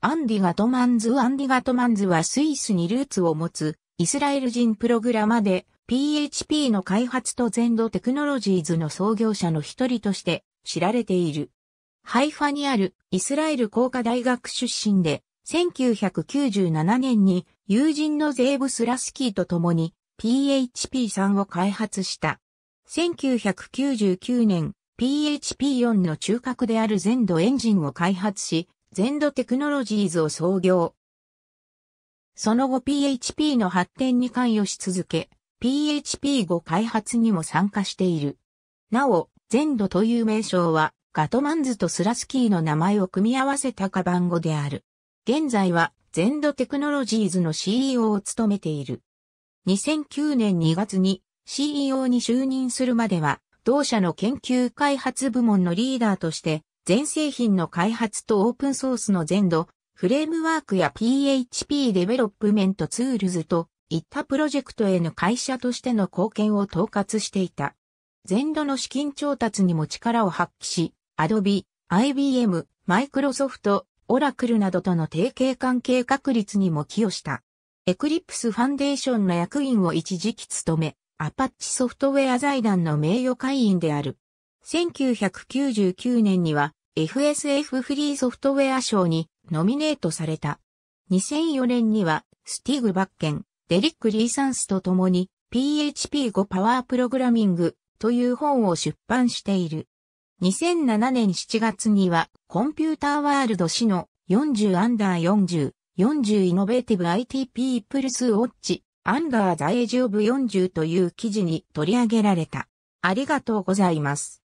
アンディ・ガトマンズアンディ・ガトマンズはスイスにルーツを持つイスラエル人プログラマで PHP の開発と全土テクノロジーズの創業者の一人として知られている。ハイファにあるイスラエル工科大学出身で1997年に友人のゼーブ・スラスキーと共に PHP3 を開発した。1999年 PHP4 の中核である全土エンジンを開発し全土テクノロジーズを創業。その後 PHP の発展に関与し続け、PHP5 開発にも参加している。なお、全土という名称は、ガトマンズとスラスキーの名前を組み合わせたカバン語である。現在は、全土テクノロジーズの CEO を務めている。2009年2月に CEO に就任するまでは、同社の研究開発部門のリーダーとして全製品の開発とオープンソースの全土、フレームワークや PHP デベロップメントツールズといったプロジェクトへの会社としての貢献を統括していた。全土の資金調達にも力を発揮し、Adobe、IBM、Microsoft、Oracle などとの提携関係確立にも寄与した。エクリプスファンデーションの役員を一時期務め、アパッチソフトウェア財団の名誉会員である。1999年には FSF フリーソフトウェア賞にノミネートされた。2004年には、スティグ・バッケン、デリック・リーサンスと共に PHP5 パワープログラミングという本を出版している。2007年7月には、コンピューターワールド氏の40アンダー40、40イノベーティブ IT ピープルスウォッチ、アンダーザエジオブ40という記事に取り上げられた。ありがとうございます。